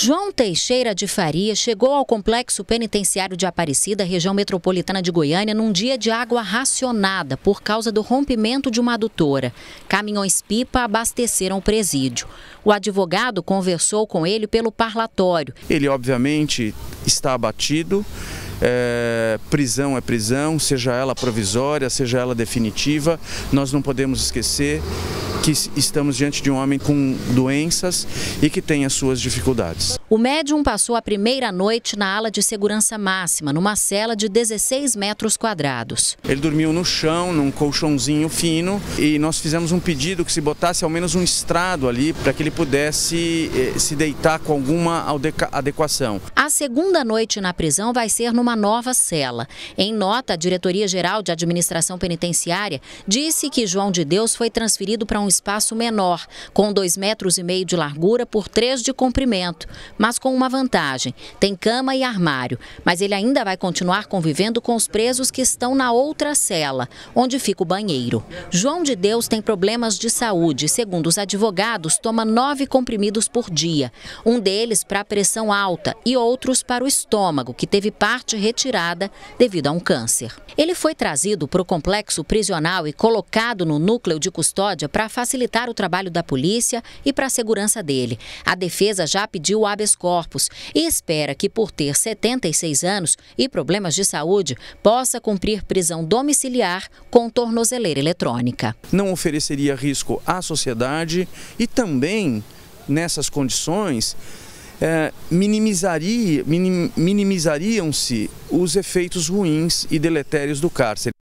João Teixeira de Faria chegou ao Complexo Penitenciário de Aparecida, região metropolitana de Goiânia, num dia de água racionada por causa do rompimento de uma adutora. Caminhões-pipa abasteceram o presídio. O advogado conversou com ele pelo parlatório. Ele, obviamente, está abatido. É, prisão é prisão, seja ela provisória, seja ela definitiva, nós não podemos esquecer que estamos diante de um homem com doenças e que tem as suas dificuldades. O médium passou a primeira noite na ala de segurança máxima, numa cela de 16 metros quadrados. Ele dormiu no chão, num colchãozinho fino, e nós fizemos um pedido que se botasse ao menos um estrado ali para que ele pudesse eh, se deitar com alguma adequação. A segunda noite na prisão vai ser numa nova cela. Em nota, a Diretoria-Geral de Administração Penitenciária disse que João de Deus foi transferido para um espaço menor, com dois metros e meio de largura por 3 de comprimento, mas com uma vantagem: tem cama e armário. Mas ele ainda vai continuar convivendo com os presos que estão na outra cela, onde fica o banheiro. João de Deus tem problemas de saúde. Segundo os advogados, toma nove comprimidos por dia, um deles para pressão alta e outro outros para o estômago, que teve parte retirada devido a um câncer. Ele foi trazido para o complexo prisional e colocado no núcleo de custódia para facilitar o trabalho da polícia e para a segurança dele. A defesa já pediu habeas corpus e espera que, por ter 76 anos e problemas de saúde, possa cumprir prisão domiciliar com tornozeleira eletrônica. Não ofereceria risco à sociedade e também, nessas condições, é, minimizaria, minim, minimizariam-se os efeitos ruins e deletérios do cárcere.